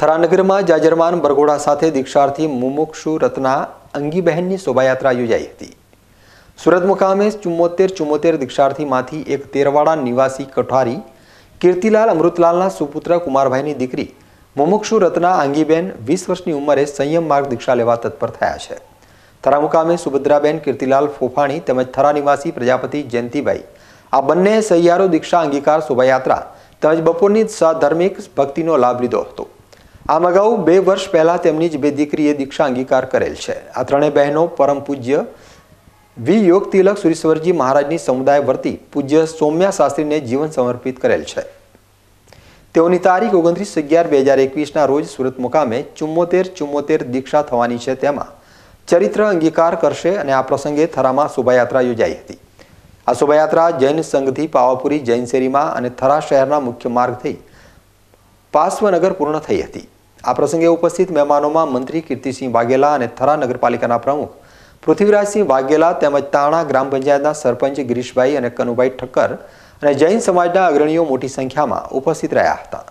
થરાનગરમાં જાજરમાન બરગોડા સાથે દીક્ષાર્થી મુમુક્ષુ રત્ના અંગીબહેનની શોભાયાત્રા યોજાઈ હતી સુરત મુકામે ચુમ્મોતેર ચુમ્મોતેર દીક્ષાર્થીમાંથી એક તેરવાડા નિવાસી કઠારી કીર્તિલાલ અમૃતલાલના સુપુત્ર કુમારભાઈની દીકરી મુમુક્ષુ રત્ના આંગીબેન વીસ વર્ષની ઉંમરે સંયમ માર્ગ દીક્ષા લેવા તત્પર થયા છે થરા મુકામે સુભદ્રાબેન કીર્તિલાલ ફોફાણી તેમજ થરા નિવાસી પ્રજાપતિ જયંતિભાઈ આ બંને સહિયારો દીક્ષા અંગીકાર શોભાયાત્રા તેમજ બપોરની સધાર્મિક ભક્તિનો લાભ લીધો હતો આમ અગાઉ બે વર્ષ પહેલાં તેમની જ બે દીકરીએ દીક્ષા અંગીકાર કરેલ છે આ ત્રણેય બહેનો પરમ પૂજ્ય વી યોગ તિલક સુરેશ્વરજી મહારાજની સમુદાય વર્તી પૂજ્ય સૌમ્યા શાસ્ત્રીને જીવન સમર્પિત કરેલ છે તેઓની તારીખ ઓગણત્રીસ અગિયાર બે હજાર એકવીસના રોજ સુરત મુકામે ચુમ્મોતેર ચુમ્મોતેર દીક્ષા થવાની છે તેમાં ચરિત્ર અંગીકાર કરશે અને આ પ્રસંગે થરામાં શોભાયાત્રા યોજાઈ હતી આ શોભાયાત્રા જૈન સંઘથી પાવાપુરી જૈન શેરીમાં અને થરા શહેરના મુખ્ય માર્ગથી પાર્શ્વનગર પૂર્ણ થઈ હતી આ પ્રસંગે ઉપસ્થિત મહેમાનોમાં મંત્રી કીર્તિસિંહ વાઘેલા અને થરા નગરપાલિકાના પ્રમુખ પૃથ્વીરાજસિંહ વાઘેલા તેમજ તાણા ગ્રામ પંચાયતના સરપંચ ગિરીશભાઈ અને કનુભાઈ ઠક્કર અને જૈન સમાજના અગ્રણીઓ મોટી સંખ્યામાં ઉપસ્થિત રહ્યા હતા